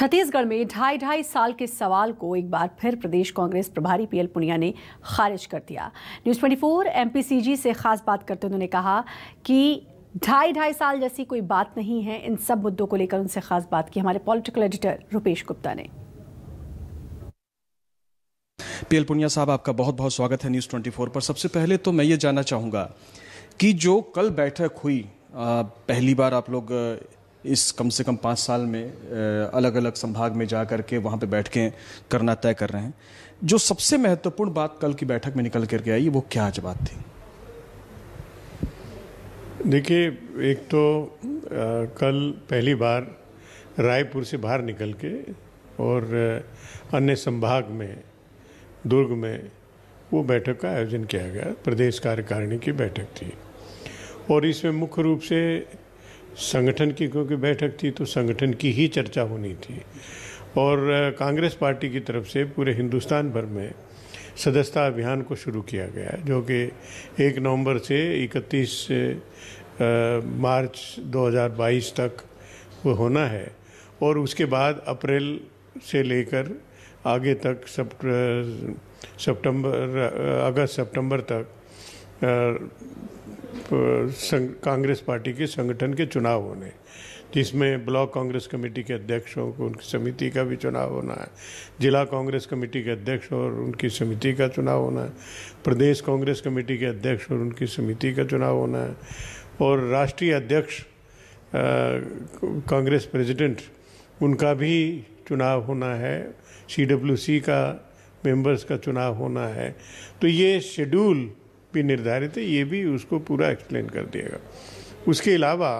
छत्तीसगढ़ में ढाई ढाई साल के सवाल को एक बार फिर प्रदेश कांग्रेस प्रभारी पीएल पुनिया ने खारिज कर दिया न्यूज़ 24 एमपीसीजी से खास बात करते हुए उन्होंने कहा कि ढाई ढाई साल जैसी कोई बात नहीं है इन सब मुद्दों को लेकर उनसे खास बात की हमारे पॉलिटिकल एडिटर रुपेश गुप्ता ने पीएल पुनिया साहब आपका बहुत बहुत स्वागत है न्यूज़ ट्वेंटी पर सबसे पहले तो मैं ये जानना चाहूंगा कि जो कल बैठक हुई आ, पहली बार आप लोग इस कम से कम पाँच साल में अलग अलग संभाग में जा कर के वहाँ पर बैठ के करना तय कर रहे हैं जो सबसे महत्वपूर्ण बात कल की बैठक में निकल करके आई वो क्या आज बात थी देखिए एक तो आ, कल पहली बार रायपुर से बाहर निकल के और अन्य संभाग में दुर्ग में वो बैठक का आयोजन किया गया प्रदेश कार्यकारिणी की बैठक थी और इसमें मुख्य रूप से संगठन की क्योंकि बैठक थी तो संगठन की ही चर्चा होनी थी और कांग्रेस पार्टी की तरफ से पूरे हिंदुस्तान भर में सदस्यता अभियान को शुरू किया गया जो कि एक नवंबर से 31 मार्च 2022 तक वो होना है और उसके बाद अप्रैल से लेकर आगे तक सप सितंबर अगस्त सितंबर तक कांग्रेस पार्टी के संगठन के चुनाव होने जिसमें ब्लॉक कांग्रेस कमेटी के अध्यक्ष हो उनकी समिति का भी चुनाव होना है जिला कांग्रेस कमेटी के अध्यक्ष और उनकी समिति का चुनाव होना है प्रदेश कांग्रेस कमेटी के अध्यक्ष और उनकी समिति का चुनाव होना है और राष्ट्रीय अध्यक्ष कांग्रेस प्रेसिडेंट उनका भी चुनाव होना है सी का मेंबर्स का चुनाव होना है तो ये शेड्यूल भी निर्धारित है ये भी उसको पूरा एक्सप्लेन कर दिएगा उसके अलावा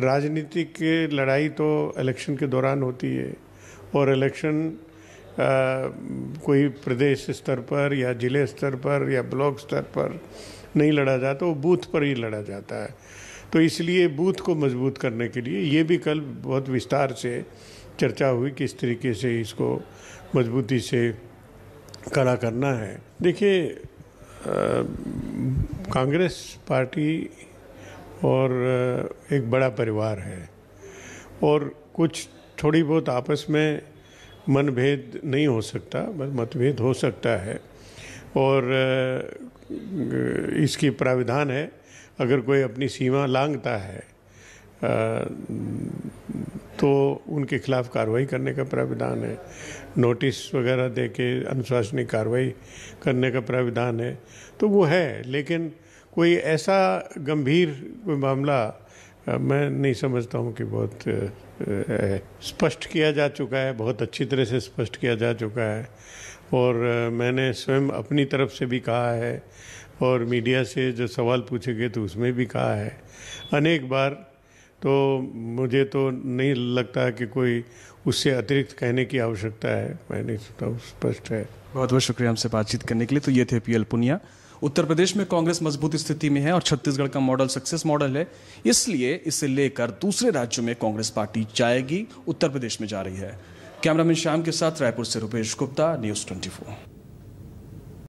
राजनीतिक लड़ाई तो इलेक्शन के दौरान होती है और इलेक्शन कोई प्रदेश स्तर पर या जिले स्तर पर या ब्लॉक स्तर पर नहीं लड़ा जाता वो बूथ पर ही लड़ा जाता है तो इसलिए बूथ को मजबूत करने के लिए ये भी कल बहुत विस्तार से चर्चा हुई किस तरीके से इसको मजबूती से खड़ा करना है देखिए कांग्रेस पार्टी और एक बड़ा परिवार है और कुछ थोड़ी बहुत आपस में मनभेद नहीं हो सकता बस मतभेद हो सकता है और इसकी प्राविधान है अगर कोई अपनी सीमा लांगता है तो उनके खिलाफ कार्रवाई करने का प्राविधान है नोटिस वगैरह दे के अनुशासनिक कार्रवाई करने का प्राविधान है तो वो है लेकिन कोई ऐसा गंभीर कोई मामला मैं नहीं समझता हूँ कि बहुत स्पष्ट किया जा चुका है बहुत अच्छी तरह से स्पष्ट किया जा चुका है और मैंने स्वयं अपनी तरफ से भी कहा है और मीडिया से जो सवाल पूछे गए तो उसमें भी कहा है अनेक बार तो मुझे तो नहीं लगता कि कोई उससे अतिरिक्त कहने की आवश्यकता है मैं नहीं स्पष्ट है बहुत बहुत शुक्रिया हमसे बातचीत करने के लिए तो ये थे पी पुनिया उत्तर प्रदेश में कांग्रेस मजबूत स्थिति में है और छत्तीसगढ़ का मॉडल सक्सेस मॉडल है इसलिए इसे लेकर दूसरे राज्यों में कांग्रेस पार्टी जाएगी उत्तर प्रदेश में जा रही है कैमरामैन श्याम के साथ रायपुर से रुपेश गुप्ता न्यूज़ ट्वेंटी